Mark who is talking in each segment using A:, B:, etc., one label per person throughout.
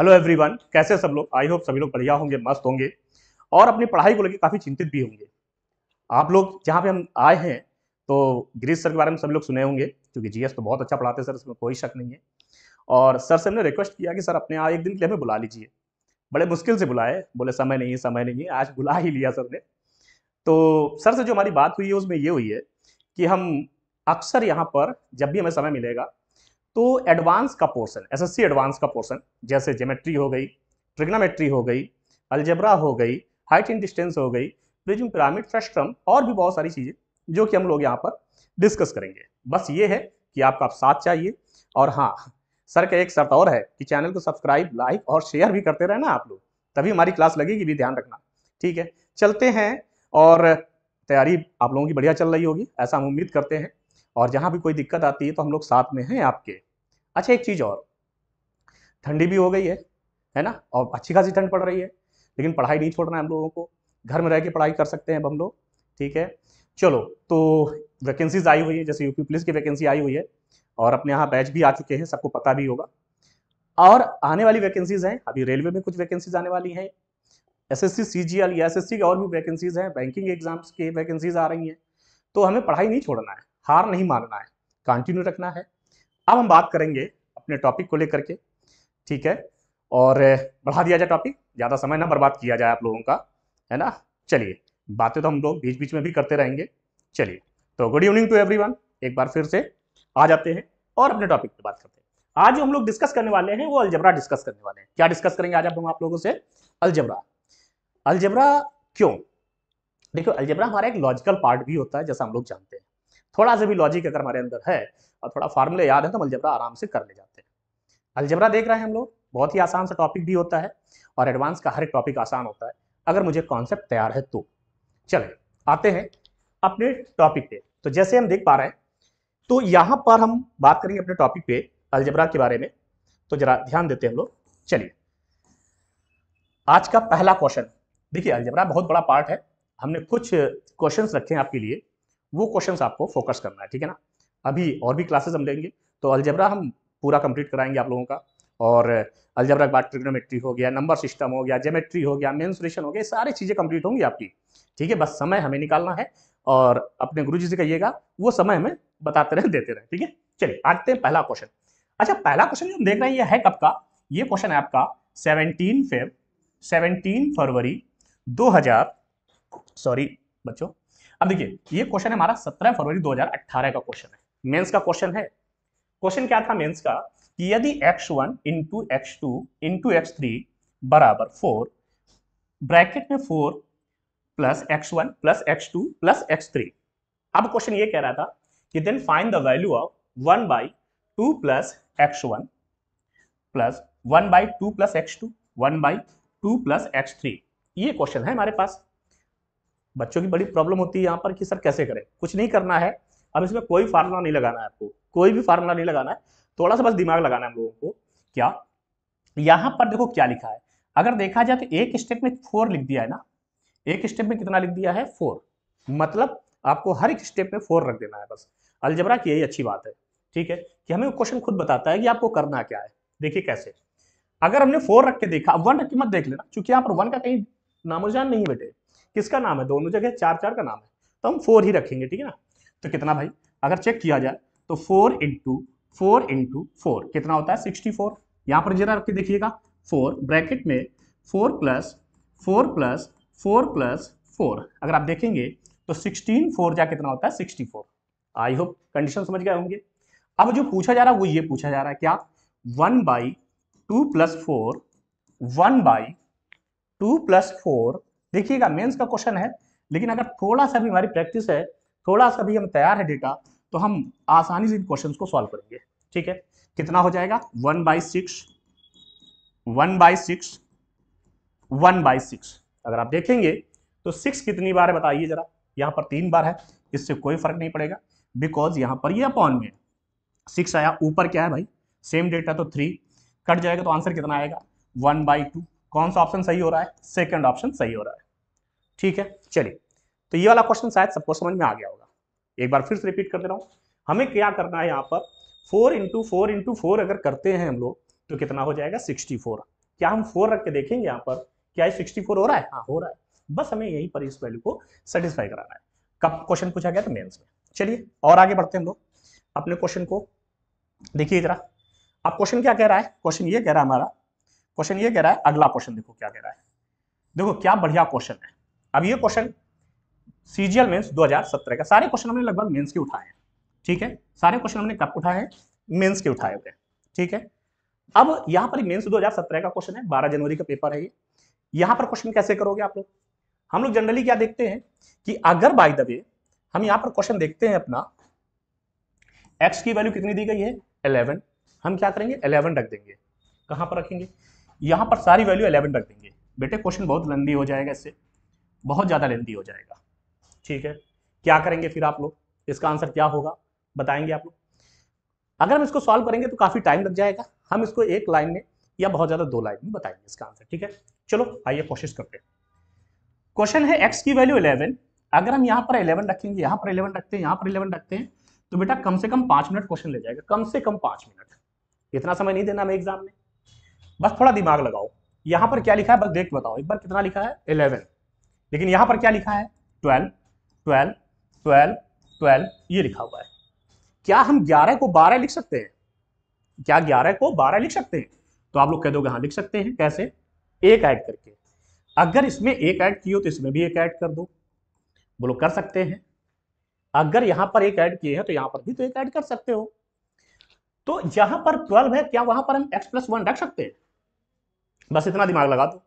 A: Hello everyone कैसे सब लोग आई होप सभी लोग बढ़िया होंगे मस्त होंगे और अपनी पढ़ाई को लेकर काफ़ी चिंतित भी होंगे आप लोग जहाँ पे हम आए हैं तो गिरीश सर के बारे में सभी लोग सुने होंगे क्योंकि जीएस तो बहुत अच्छा पढ़ाते हैं सर इसमें कोई शक नहीं है और सर से हमने रिक्वेस्ट किया कि सर अपने आए एक दिन के लिए हमें बुला लीजिए बड़े मुश्किल से बुलाए बोले समय नहीं है समय नहीं है आज बुला ही लिया सर ने तो सर से जो हमारी बात हुई है उसमें ये हुई है कि हम अक्सर यहाँ पर जब भी हमें समय मिलेगा तो एडवांस का पोर्सन एसएससी एडवांस का पोर्सन जैसे जोमेट्री हो गई ट्रिग्नोमेट्री हो गई अल्जेब्रा हो गई हाइट एंड डिस्टेंस हो गई प्रिज्म पिरामिड फ्रेस्ट्रम और भी बहुत सारी चीज़ें जो कि हम लोग यहाँ पर डिस्कस करेंगे बस ये है कि आपका आप साथ चाहिए और हाँ सर का एक शर्त और है कि चैनल को सब्सक्राइब लाइक और शेयर भी करते रहना आप लोग तभी हमारी क्लास लगेगी भी ध्यान रखना ठीक है चलते हैं और तैयारी आप लोगों की बढ़िया चल रही होगी ऐसा हम उम्मीद करते हैं और जहाँ भी कोई दिक्कत आती है तो हम लोग साथ में हैं आपके अच्छा एक चीज़ और ठंडी भी हो गई है है ना और अच्छी खासी ठंड पड़ रही है लेकिन पढ़ाई नहीं छोड़ना है हम लोगों को घर में रह के पढ़ाई कर सकते हैं अब हम लोग ठीक है चलो तो वैकेंसीज आई हुई है जैसे यूपी पुलिस की वैकेंसी आई हुई है और अपने यहाँ बैच भी आ चुके हैं सबको पता भी होगा और आने वाली वैकेंसीज हैं अभी रेलवे में कुछ वैकेंसीज आने वाली हैं S S C C G L या एस एस सी की और भी वैकेंसीज हैं बैंकिंग एग्जाम्स के वैकेंसीज आ रही हैं तो हमें पढ़ाई नहीं छोड़ना है हार नहीं मानना है कंटिन्यू रखना है अब हम बात करेंगे अपने टॉपिक को लेकर के ठीक है और बढ़ा दिया जाए टॉपिक ज़्यादा समय ना बर्बाद किया जाए आप लोगों का है ना चलिए बातें तो हम लोग बीच बीच में भी करते रहेंगे चलिए तो गुड इवनिंग टू एवरी एक बार फिर से आ जाते हैं और अपने टॉपिक पर बात करते हैं आज जो हम लोग डिस्कस करने वाले हैं वो अलजबरा डिस्कस करने वाले हैं क्या डिस्कस करेंगे आज हम आप लोगों से अलजबरा अलजबरा क्यों देखो अलजबरा हमारा एक लॉजिकल पार्ट भी होता है जैसा हम लोग जानते हैं थोड़ा सा भी लॉजिक अगर हमारे अंदर है और थोड़ा फार्मूला याद है तो अलजबरा आराम से कर ले जाते हैं अलजबरा देख रहे हैं हम लोग बहुत ही आसान सा टॉपिक भी होता है और एडवांस का हर एक टॉपिक आसान होता है अगर मुझे कॉन्सेप्ट तैयार है तो चले आते हैं अपने टॉपिक पे तो जैसे हम देख पा रहे हैं तो यहाँ पर हम बात करेंगे अपने टॉपिक पे अलजबरा के बारे में तो जरा ध्यान देते हैं हम लोग चलिए आज का पहला क्वेश्चन देखिए अलजबरा बहुत बड़ा पार्ट है हमने कुछ क्वेश्चन रखे हैं आपके लिए वो क्वेश्चन आपको फोकस करना है ठीक है ना अभी और भी क्लासेस हम लेंगे तो अलजबरा हम पूरा कंप्लीट कराएंगे आप लोगों का और अलजबरा के बाद ट्रिग्नोमेट्री हो गया नंबर सिस्टम हो गया जोमेट्री हो गया मेन्सुरेशन हो गया सारी चीज़ें कंप्लीट होंगी आपकी ठीक है बस समय हमें निकालना है और अपने गुरु जी से कहिएगा वो समय हमें बताते रहे देते रहे ठीक है चलिए आते हैं पहला क्वेश्चन अच्छा पहला क्वेश्चन जो हम देख रहे हैं ये है कब का ये क्वेश्चन है आपका सेवनटीन फेब सेवनटीन फरवरी हजार सॉरी बच्चों अब देखिए ये क्वेश्चन है हमारा 17 फरवरी 2018 का क्वेश्चन है मेंस का क्वेश्चन है क्वेश्चन क्या था मेंस का कि यदि x one into x two into x three बराबर फोर ब्रैकेट में four plus x one plus x two plus x three अब क्वेश्चन ये कह रहा था कि then find the value of one by two plus x one plus one by two plus x two one by two plus x three ये question है हमारे पास बच्चों की बड़ी प्रॉब्लम होती है यहाँ पर कि सर कैसे करें कुछ नहीं करना है अब इसमें कोई फार्मूला नहीं लगाना है आपको कोई भी फार्मूला नहीं लगाना है थोड़ा सा बस दिमाग लगाना है हम लोगों को क्या यहां पर देखो क्या लिखा है अगर देखा जाए तो एक स्टेप में फोर लिख दिया है ना एक स्टेप में कितना लिख दिया है फोर मतलब आपको हर एक स्टेप में फोर रख देना है बस अलजबरा की यही अच्छी बात है ठीक है कि हमें क्वेश्चन खुद बताता है कि आपको करना क्या है देखिए कैसे अगर हमने फोर रख के देखा वन रख के मत देख लेना क्योंकि यहाँ पर वन का कहीं नामोजान नहीं बैठे किसका नाम है दोनों जगह चार चार का नाम है तो हम फोर ही रखेंगे ठीक है ना तो कितना भाई अगर चेक किया जाए तो four into four into four कितना होता है सिक्सटी फोर यहाँ पर जरा रखिए देखिएगा फोर ब्रैकेट में four plus four plus four plus four अगर आप देखेंगे तो सिक्सटीन फोर जा कितना होता है sixty four I hope condition समझ गए होंगे अब जो पूछा जा रहा है वो ये पूछा जा रहा है क्या one by two plus four one by two plus four देखिएगा मेन्स का क्वेश्चन है लेकिन अगर थोड़ा सा भी हमारी प्रैक्टिस है थोड़ा सा भी हम तैयार है डेटा तो हम आसानी से इन क्वेश्चन को सॉल्व करेंगे ठीक है कितना हो जाएगा one by six one by six one by six अगर आप देखेंगे तो सिक्स कितनी बार है बताइए जरा यहाँ पर तीन बार है इससे कोई फर्क नहीं पड़ेगा बिकॉज यहाँ पर ये अपॉन में सिक्स आया ऊपर क्या है भाई सेम डेटा तो थ्री कट जाएगा तो आंसर कितना आएगा वन बाई टू कौन सा ऑप्शन सही हो रहा है सेकेंड ऑप्शन सही हो रहा है ठीक है चलिए तो ये वाला क्वेश्चन शायद सबको समझ में आ गया होगा एक बार फिर से रिपीट कर दे रहा हूँ हमें क्या करना है यहाँ पर four into four into four अगर करते हैं हम लोग तो कितना हो जाएगा सिक्सटी फोर क्या हम फोर रख के देखेंगे यहाँ पर क्या सिक्सटी फोर हो रहा है हाँ हो रहा है बस हमें यहीं पर इस वैल्यू को सेटिस्फाई कराना है कब क्वेश्चन पूछा गया था मेन्स में चलिए और आगे बढ़ते हैं हम लोग अपने क्वेश्चन को देखिए जरा अब क्वेश्चन क्या कह रहा है क्वेश्चन ये कह रहा है हमारा क्वेश्चन ये कह रहा है अगला क्वेश्चन देखो क्या कह रहा है देखो क्या बढ़िया क्वेश्चन है अब ये क्वेश्चन सीजीएल मेंस 2017 का सारे क्वेश्चन हमने लगभग मेंस के उठाए हैं ठीक है सारे क्वेश्चन हमने कब उठाए हैं मेंस के उठाए हुए ठीक है अब यहाँ पर मेंस 2017 का क्वेश्चन है 12 जनवरी का पेपर है ये यहाँ पर क्वेश्चन कैसे करोगे आप लोग हम लोग जनरली क्या देखते हैं कि अगर बाई द वे हम यहाँ पर क्वेश्चन देखते हैं अपना एक्स की वैल्यू कितनी दी गई है एलेवन हम क्या करेंगे एलेवन रख देंगे कहाँ पर रखेंगे यहाँ पर सारी वैल्यू एलेवन रख देंगे बेटे क्वेश्चन बहुत लेंदी हो जाएगा इससे बहुत ज़्यादा लेंदी हो जाएगा ठीक है क्या करेंगे फिर आप लोग इसका आंसर क्या होगा बताएंगे आप लोग अगर हम इसको सॉल्व करेंगे तो काफ़ी टाइम लग जाएगा हम इसको एक लाइन में या बहुत ज़्यादा दो लाइन में बताएंगे इसका आंसर ठीक है चलो आइए कोशिश करते हैं क्वेश्चन है एक्स की वैल्यू इलेवन अगर हम यहाँ पर इलेवन रखेंगे यहाँ पर इलेवन रखते हैं यहाँ पर इलेवन रखते हैं तो बेटा कम से कम पांच मिनट क्वेश्चन ले जाएगा कम से कम पांच मिनट इतना समय नहीं देना हमें एग्जाम में बस थोड़ा दिमाग लगाओ यहाँ पर क्या लिखा है बस देख बताओ एक बार कितना लिखा है इलेवन लेकिन यहाँ पर क्या लिखा है ट्वेल्व ट्वेल्व ट्वेल्व ट्वेल्व ये लिखा हुआ है क्या हम ग्यारह को बारह लिख सकते हैं क्या ग्यारह को बारह लिख सकते हैं तो आप लोग कह दोगे हाँ लिख सकते हैं कैसे एक ऐड करके अगर इसमें एक ऐड किए तो इसमें भी एक ऐड कर दो बोलो कर सकते हैं अगर यहां पर एक ऐड किए हैं तो यहां पर भी तो एक ऐड कर सकते हो तो यहां पर 12 है क्या वहां पर हम x प्लस वन रख सकते हैं बस इतना दिमाग लगा दो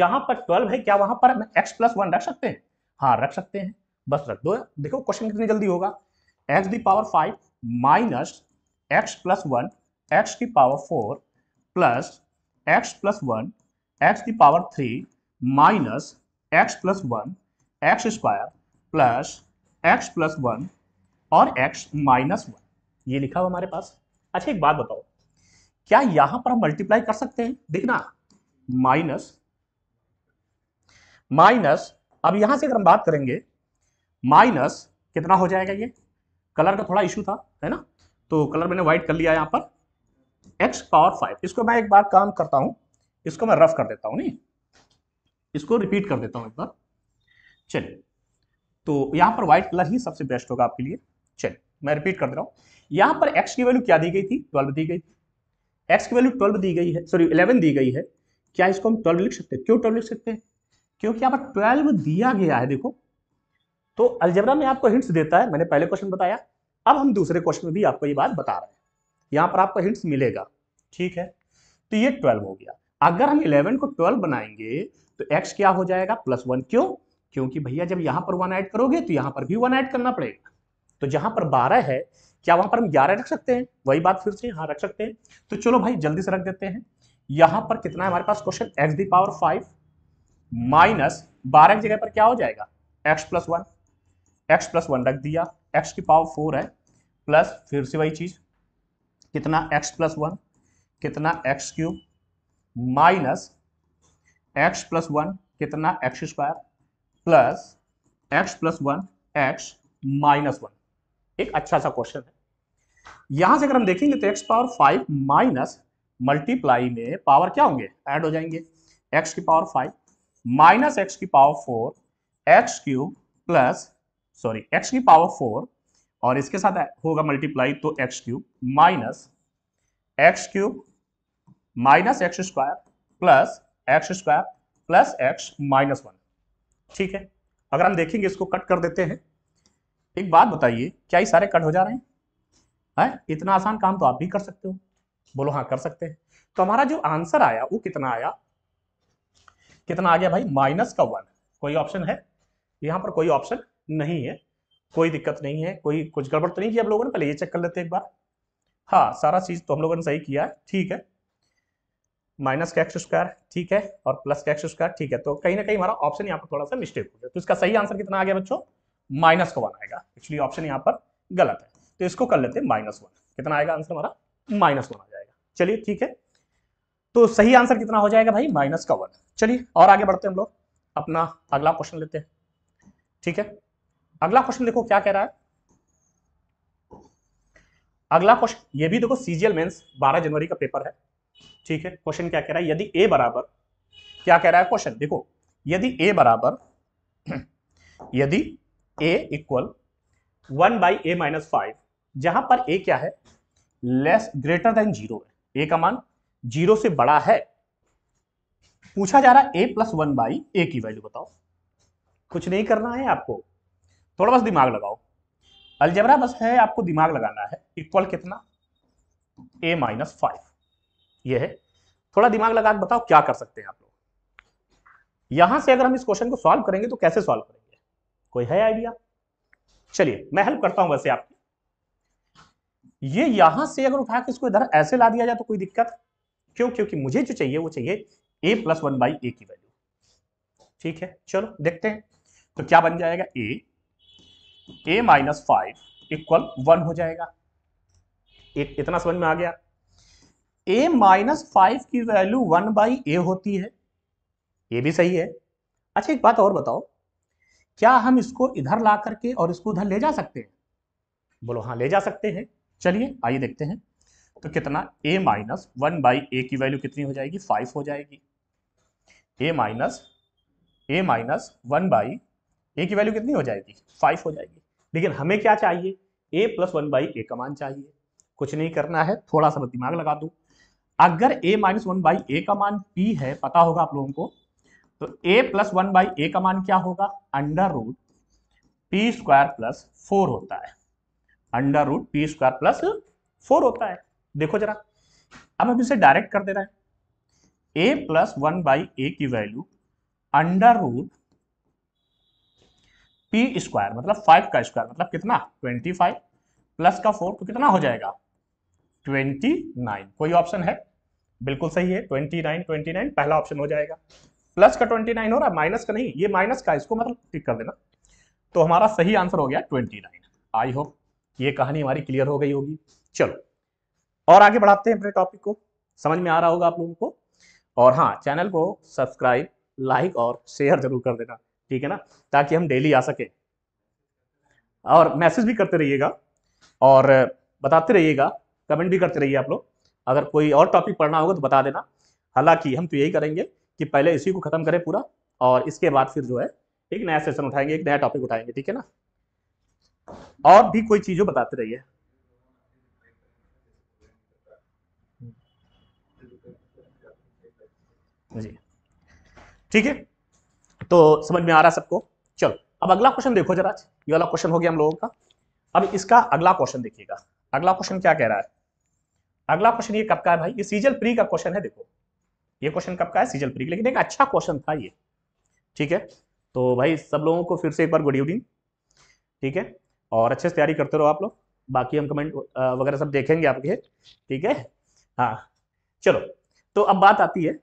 A: जहां पर 12 है क्या वहां पर हम x प्लस वन रख सकते हैं हाँ रख सकते हैं बस रख दो देखो क्वेश्चन कितनी जल्दी होगा x the power five minus x plus one x की power four plus x plus one x की power three minus x plus one x square plus x plus one और एक्स माइनस वन ये लिखा हुआ हमारे पास अच्छा एक बात बताओ क्या यहां पर हम मल्टीप्लाई कर सकते हैं देखना माइनस माइनस अब यहां से अगर हम बात करेंगे माइनस कितना हो जाएगा ये कलर का थोड़ा इशू था है ना तो कलर मैंने व्हाइट कर लिया यहाँ पर एक्स पावर फाइव इसको मैं एक बार काम करता हूँ इसको मैं रफ कर देता हूँ नहीं इसको रिपीट कर देता हूँ एक बार चलिए तो यहाँ पर व्हाइट कलर ही सबसे बेस्ट होगा आपके लिए चलिए मैं रिपीट कर दे रहा हूँ यहाँ पर एक्स की वैल्यू क्या दी गई थी ट्वेल्व दी गई थी एक्स की वैल्यू ट्वेल्व दी गई है सॉरी इलेवन दी गई है क्या इसको हम ट्वेल्व लिख सकते हैं क्यों ट्वेल्व लिख सकते हैं क्योंकि यहाँ पर ट्वेल्व दिया गया है देखो तो अलजेब्रा में आपको हिंट्स देता है मैंने पहले क्वेश्चन बताया अब हम दूसरे क्वेश्चन में भी आपको ये बात बता रहे हैं यहाँ पर आपको हिंट्स मिलेगा ठीक है तो ये ट्वेल्व हो गया अगर हम इलेवन को ट्वेल्व बनाएंगे तो एक्स क्या हो जाएगा प्लस वन क्यों क्योंकि भैया जब यहाँ पर वन ऐड करोगे तो यहाँ पर भी वन ऐड करना पड़ेगा तो जहां पर बारह है क्या वहां पर हम ग्यारह रख सकते हैं वही बात फिर से यहां रख सकते हैं तो चलो भाई जल्दी से रख देते हैं यहाँ पर कितना है हमारे पास question x the power five minus बारह की जगह पर क्या हो जाएगा x plus one x plus one रख दिया एक्स की पावर फोर है प्लस फिर से वही चीज़ कितना एक्स प्लस वन कितना x cube minus x plus one कितना x square plus x plus one x minus one एक अच्छा सा क्वेश्चन है यहां से अगर हम देखेंगे तो x power five minus multiply में पावर क्या होंगे ऐड हो जाएंगे एक्स की पावर फाइव माइनस एक्स की power four x cube plus sorry x की पावर फोर और इसके साथ होगा मल्टीप्लाई तो x cube minus x cube minus x square plus x square plus x minus one ठीक है अगर हम देखेंगे इसको कट कर देते हैं एक बात बताइए क्या ये सारे कट हो जा रहे हैं है? इतना आसान काम तो आप भी कर सकते हो बोलो हाँ कर सकते हैं तो हमारा जो आंसर आया वो कितना आया कितना आ गया भाई माइनस का वन कोई ऑप्शन है यहां पर कोई ऑप्शन नहीं है कोई दिक्कत नहीं है कोई कुछ गड़बड़ तो नहीं किया आप लोगों ने पहले ये चेक कर लेते हैं एक बार हाँ सारा चीज़ तो हम लोगों ने सही किया है ठीक है माइनस का एक्स स्क्वायर ठीक है और प्लस का एक्स स्क्वायर ठीक है तो कहीं ना कहीं हमारा ऑप्शन यहाँ पर थोड़ा सा मिस्टेक हो गया तो इसका सही आंसर कितना आ गया बच्चों माइनस का वन आएगा एक्चुअली ऑप्शन यहाँ पर गलत है तो इसको कर लेते हैं माइनस वन कितना आएगा आंसर हमारा माइनस वन आ जाएगा चलिए ठीक है तो सही आंसर कितना हो जाएगा भाई माइनस का वन चलिए और आगे बढ़ते हैं हम लोग अपना अगला क्वेश्चन लेते हैं ठीक है अगला क्वेश्चन देखो क्या कह रहा है अगला क्वेश्चन ये भी देखो सीजीएल मेंस 12 जनवरी का पेपर है ठीक है क्वेश्चन क्या कह रहा है यदि ए बराबर क्या कह रहा है क्वेश्चन देखो यदि ए बराबर यदि a equal one by a minus five जहां पर ए क्या है लेस ग्रेटर देन जीरो है ए का मान जीरो से बड़ा है पूछा जा रहा है a plus one by a की वैल्यू बताओ कुछ नहीं करना है आपको थोड़ा बस दिमाग लगाओ अलजबरा बस है आपको दिमाग लगाना है इक्वल कितना ए माइनस फाइव यह है थोड़ा दिमाग लगा के बताओ क्या कर सकते हैं आप लोग यहां से अगर हम इस क्वेश्चन को सॉल्व करेंगे तो कैसे सॉल्व करेंगे कोई है आइडिया चलिए मैं हेल्प करता हूं वैसे आपकी ये यहां से अगर उठा के इसको इधर ऐसे ला दिया जाए तो कोई दिक्कत क्यों क्योंकि मुझे जो चाहिए वो चाहिए a plus one by a की वैल्यू ठीक है चलो देखते हैं तो क्या बन जाएगा a a minus five equal one हो जाएगा इत, इतना समझ में आ गया ए माइनस फाइव की वैल्यू वन बाई ए होती है ये भी सही है अच्छा एक बात और बताओ क्या हम इसको इधर ला करके और इसको उधर ले जा सकते हैं बोलो हाँ ले जा सकते हैं चलिए आइए देखते हैं तो कितना a minus one by a की वैल्यू कितनी हो जाएगी फाइव हो जाएगी a minus a minus one by a की वैल्यू कितनी हो जाएगी फाइव हो जाएगी लेकिन हमें क्या चाहिए a plus one by a का मान चाहिए कुछ नहीं करना है थोड़ा सा दिमाग लगा दो अगर a minus one by a का मान पी है पता होगा आप लोगों को तो a plus one by a का मान क्या होगा under root p square plus four होता है under root p square plus four होता है देखो जरा अब हम इसे डायरेक्ट कर दे रहे हैं a plus one by a की value under root p square मतलब फाइव का स्क्वायर मतलब कितना ट्वेंटी फाइव प्लस का फोर तो कितना हो जाएगा ट्वेंटी नाइन कोई ऑप्शन है बिल्कुल सही है ट्वेंटी नाइन ट्वेंटी नाइन पहला ऑप्शन हो जाएगा प्लस का ट्वेंटी नाइन हो रहा है माइनस का नहीं ये माइनस का इसको मतलब टिक कर देना तो हमारा सही आंसर हो गया ट्वेंटी नाइन आई होप ये कहानी हमारी क्लियर हो गई होगी चलो और आगे बढ़ाते हैं अपने टॉपिक को समझ में आ रहा होगा आप लोगों को और हाँ चैनल को सब्सक्राइब लाइक और शेयर जरूर कर देना ठीक है ना ताकि हम डेली आ सके और मैसेज भी करते रहिएगा और बताते रहिएगा कमेंट भी करते रहिए आप लोग अगर कोई और टॉपिक पढ़ना होगा तो बता देना हालांकि हम तो यही करेंगे कि पहले इसी को ख़त्म करें पूरा और इसके बाद फिर जो है एक नया सेशन उठाएंगे एक नया टॉपिक उठाएंगे ठीक है ना और भी कोई चीज़ हो बताते रहिए जी ठीक है तो समझ में आ रहा है सबको चलो अब अगला क्वेश्चन देखो जरा ये वाला क्वेश्चन हो गया हम लोगों का अब इसका अगला क्वेश्चन देखिएगा अगला क्वेश्चन क्या कह रहा है अगला क्वेश्चन ये कब का है भाई ये सीजल प्री का क्वेश्चन है देखो ये क्वेश्चन कब का है सीजल प्री लेकिन एक अच्छा क्वेश्चन था ये ठीक है तो भाई सब लोगों को फिर से एक बार गुड इवनिंग ठीक है और अच्छे से तैयारी करते रहो आप लोग बाकी हम कमेंट वगैरह सब देखेंगे आपके ठीक है हाँ चलो तो अब बात आती है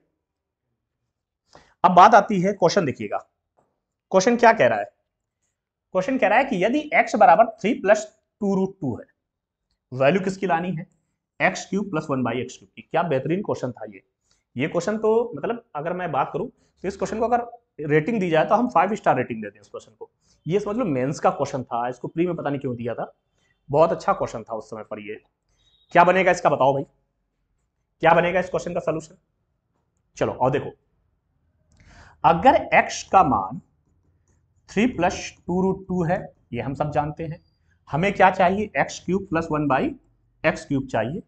A: अब बात आती है क्वेश्चन देखिएगा क्वेश्चन क्या कह रहा है क्वेश्चन कह रहा है कि यदि x बराबर three plus two root two है वैल्यू किसकी लानी है x cube plus one by x cube की क्या बेहतरीन क्वेश्चन था ये ये क्वेश्चन तो मतलब अगर मैं बात करूं तो इस क्वेश्चन को अगर रेटिंग दी जाए तो हम फाइव स्टार रेटिंग देते हैं इस क्वेश्चन को ये समझ लो मेन्स का क्वेश्चन था इसको प्री में पता नहीं क्यों दिया था बहुत अच्छा क्वेश्चन था उस समय पर ये क्या बनेगा इसका बताओ भाई क्या बनेगा इस क्वेश्चन का सोल्यूशन चलो और देखो अगर x का मान three plus two root two है ये हम सब जानते हैं हमें क्या चाहिए x cube plus one by x cube चाहिए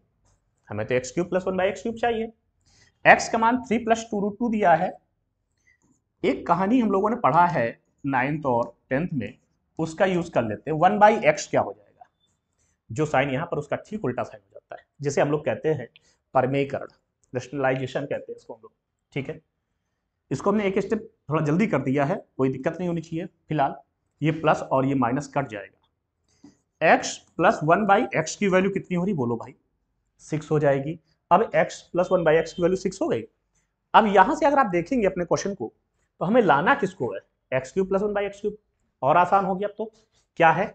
A: हमें तो x cube plus one by x cube चाहिए एक्स का मान three plus two root two दिया है एक कहानी हम लोगों ने पढ़ा है नाइन्थ और टेंथ में उसका यूज कर लेते हैं वन बाई एक्स क्या हो जाएगा जो साइन यहाँ पर उसका ठीक उल्टा साइन हो जाता है जिसे हम लोग कहते हैं परमेकरण रेशनलाइजेशन कहते हैं इसको हम लोग ठीक है इसको हमने एक स्टेप थोड़ा जल्दी कर दिया है कोई दिक्कत नहीं होनी चाहिए फिलहाल ये प्लस और ये माइनस कट जाएगा x plus one by x की वैल्यू कितनी हो रही बोलो भाई सिक्स हो जाएगी अब x plus one by x की वैल्यू सिक्स हो गई अब यहाँ से अगर आप देखेंगे अपने क्वेश्चन को तो हमें लाना किसको है x cube plus one by x cube और आसान हो गया अब तो क्या है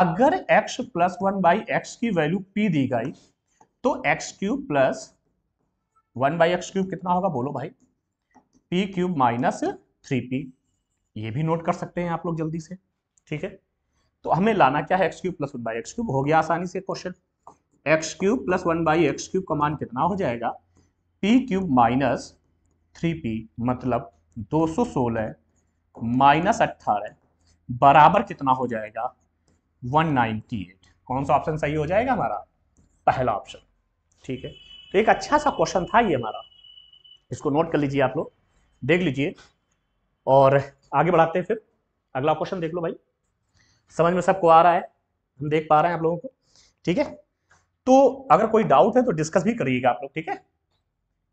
A: अगर x plus one by x की वैल्यू p दी गई तो x cube plus one by x cube कितना होगा बोलो भाई p cube minus three p ये भी नोट कर सकते हैं आप लोग जल्दी से ठीक है तो हमें लाना क्या है x cube plus one by x cube हो गया आसानी से question x cube plus one by x cube का मान कितना हो जाएगा p cube minus three p मतलब दो सौ सोलह माइनस अट्ठारह बराबर कितना हो जाएगा वन एट कौन सा ऑप्शन सही हो जाएगा हमारा पहला ऑप्शन ठीक है तो एक अच्छा सा क्वेश्चन था ये हमारा इसको नोट कर लीजिए आप लोग देख लीजिए और आगे बढ़ाते हैं फिर अगला क्वेश्चन देख लो भाई समझ में सबको आ रहा है हम देख पा रहे हैं आप लोगों को ठीक है तो अगर कोई डाउट है तो डिस्कस भी करिएगा आप लोग ठीक है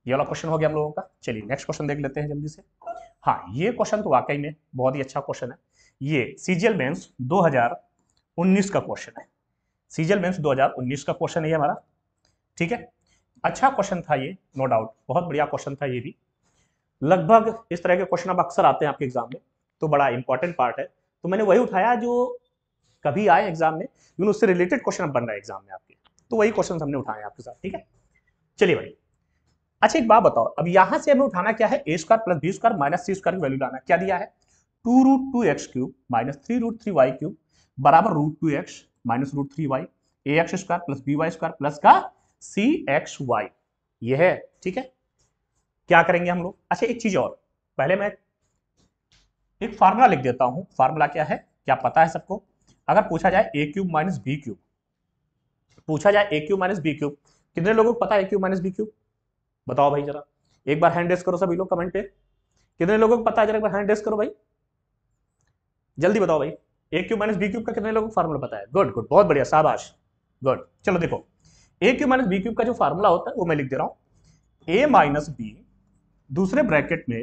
A: ये वाला क्वेश्चन हो गया हम लोगों का चलिए नेक्स्ट क्वेश्चन देख लेते हैं जल्दी से हाँ ये क्वेश्चन तो वाकई में बहुत ही अच्छा क्वेश्चन है ये दो हजार 2019 का क्वेश्चन है दो हजार 2019 का क्वेश्चन है हमारा ठीक है अच्छा क्वेश्चन था ये नो डाउट बहुत बढ़िया क्वेश्चन था ये भी लगभग इस तरह के क्वेश्चन अब अक्सर आते हैं आपके एग्जाम में तो बड़ा इंपॉर्टेंट पार्ट है तो मैंने वही उठाया जो कभी आए एग्जाम में लेकिन उससे रिलेटेड क्वेश्चन बन रहा है एग्जाम में आपके तो वही क्वेश्चन हमने उठाए आपके साथ ठीक है चलिए भाई अच्छा एक बात बताओ अब यहां से हमें उठाना क्या है a square plus b square minus c square की वैल्यू लाना क्या दिया है two root two x cube minus three root three y cube बराबर root two x minus root three y a x square plus b y square plus का c x Y यह है ठीक है क्या करेंगे हम लोग अच्छा एक चीज और पहले मैं एक फार्मूला लिख देता हूं फार्मूला क्या है क्या पता है सबको अगर पूछा जाए a cube minus b cube पूछा जाए a cube minus b cube कितने लोगों को पता है a cube minus b cube बताओ भाई जरा एक बार हैंड रेस करो सभी लोग कमेंट पे कितने लोगों को पता है जरा एक बार हैंड रेस करो भाई जल्दी बताओ भाई a cube minus b cube का कितने लोगों को फार्मूला पता है गुड गुड बहुत बढ़िया शाबाश गुड चलो देखो a cube minus b cube का जो फार्मूला होता है वो मैं लिख दे रहा हूँ ए माइनस बी दूसरे ब्रैकेट में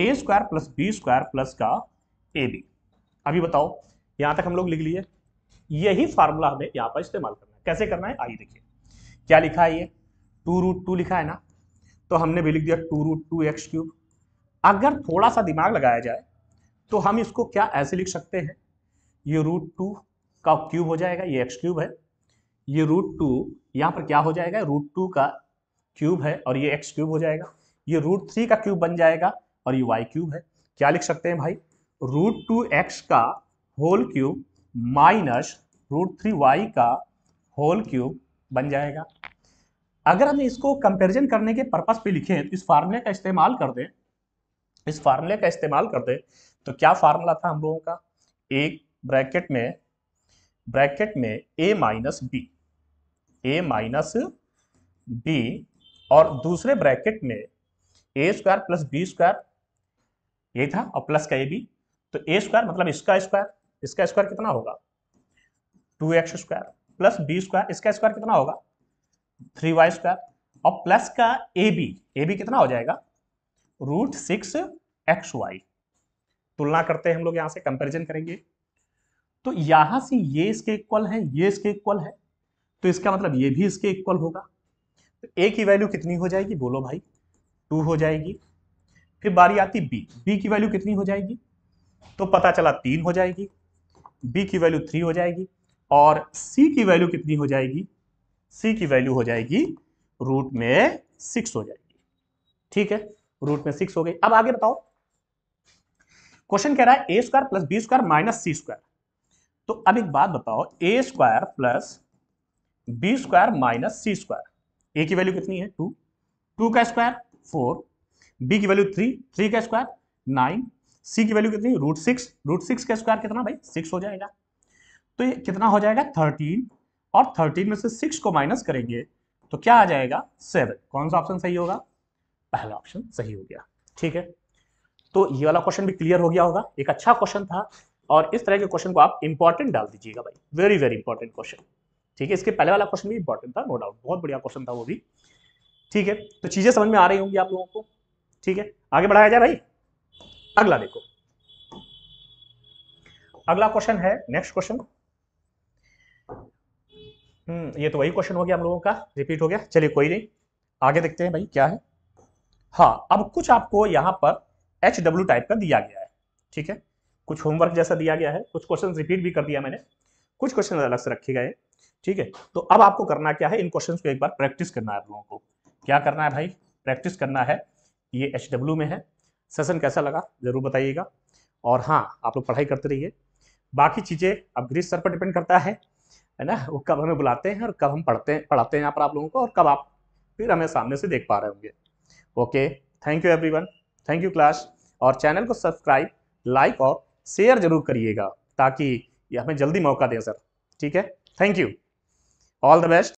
A: a square plus b square plus का ए बी अभी बताओ यहां तक हम लोग लिख लिए यही फार्मूला हमें यहाँ पर इस्तेमाल करना है कैसे करना है आइए देखिए क्या लिखा है ये टू रूट टू लिखा है ना तो हमने भी लिख दिया two root two x cube अगर थोड़ा सा दिमाग लगाया जाए तो हम इसको क्या ऐसे लिख सकते हैं ये रूट टू का क्यूब हो जाएगा ये एक्स क्यूब है ये रूट टू यहाँ पर क्या हो जाएगा रूट टू का क्यूब है और ये एक्स क्यूब हो जाएगा ये रूट थ्री का क्यूब बन जाएगा और ये वाई क्यूब है क्या लिख सकते हैं भाई रूट टू एक्स का whole cube minus root three y का होल क्यूब बन जाएगा अगर हम इसको कंपेरिजन करने के पर्पज पे लिखें तो इस फार्मूले का इस्तेमाल कर दें इस फार्मूले का इस्तेमाल कर दें तो क्या फार्मूला था हम लोगों का एक ब्रैकेट में ब्रैकेट में a minus b a minus b और दूसरे ब्रैकेट में a square plus b square ये था और प्लस का ए बी तो ए स्क्वायर मतलब इसका स्क्वायर इसका स्क्वायर कितना होगा two x square plus b square इसका स्क्वायर कितना होगा थ्री वाई स्क्वायर और प्लस का ए बी ए बी कितना हो जाएगा रूट सिक्स एक्स वाई तुलना करते हैं हम लोग यहाँ से कंपेरिजन करेंगे तो यहां से ये इसके इक्वल है ये इसके इक्वल है तो इसका मतलब ये भी इसके इक्वल होगा तो ए की वैल्यू कितनी हो जाएगी बोलो भाई टू हो जाएगी फिर बारी आती बी बी की वैल्यू कितनी हो जाएगी तो पता चला तीन हो जाएगी बी की वैल्यू थ्री हो जाएगी और सी की वैल्यू कितनी हो जाएगी सी की वैल्यू हो जाएगी रूट में सिक्स हो जाएगी ठीक है रूट में सिक्स हो गई अब आगे बताओ क्वेश्चन कह रहा है a square plus b square minus c square तो अब एक बात बताओ a square plus b square minus c square a की वैल्यू कितनी है टू टू का स्क्वायर फोर बी की वैल्यू थ्री थ्री का स्क्वायर नाइन सी की वैल्यू कितनी रूट सिक्स रूट सिक्स का स्क्वायर कितना भाई सिक्स हो जाएगा तो ये कितना हो जाएगा थर्टीन और थर्टीन में से सिक्स को माइनस करेंगे तो क्या आ जाएगा सेवन कौन सा ऑप्शन सही होगा पहला ऑप्शन सही हो गया ठीक है तो ये वाला क्वेश्चन भी क्लियर हो गया होगा एक अच्छा क्वेश्चन था और इस तरह के क्वेश्चन को आप इंपॉर्टेंट डाल दीजिएगा भाई वेरी वेरी इंपॉर्टेंट क्वेश्चन ठीक है इसके पहले वाला क्वेश्चन भी इंपॉर्टेंट था नो डाउट बहुत बढ़िया क्वेश्चन था वो भी ठीक है तो चीजें समझ में आ रही होंगी आप लोगों को ठीक है आगे बढ़ाया जाए भाई अगला देखो अगला क्वेश्चन है नेक्स्ट क्वेश्चन हम्म ये तो वही क्वेश्चन हो गया हम लोगों का रिपीट हो गया चलिए कोई नहीं आगे देखते हैं भाई क्या है हाँ अब कुछ आपको यहाँ पर एच डब्ल्यू टाइप का दिया गया है ठीक है कुछ होमवर्क जैसा दिया गया है कुछ क्वेश्चन रिपीट भी कर दिया मैंने कुछ क्वेश्चन अलग से रखे गए ठीक है तो अब आपको करना क्या है इन क्वेश्चन को एक बार प्रैक्टिस करना है आप लोगों को क्या करना है भाई प्रैक्टिस करना है ये एच डब्ल्यू में है सेशन कैसा लगा ज़रूर बताइएगा और हाँ आप लोग पढ़ाई करते रहिए बाकी चीज़ें अब ग्रीस सर पर डिपेंड करता है है ना वो कब हमें बुलाते हैं और कब हम पढ़ते हैं पढ़ाते हैं यहाँ पर आप लोगों को और कब आप फिर हमें सामने से देख पा रहे होंगे okay thank you everyone thank you class और चैनल को सब्सक्राइब लाइक और शेयर जरूर करिएगा ताकि हमें जल्दी मौका दें सर ठीक है thank you all the best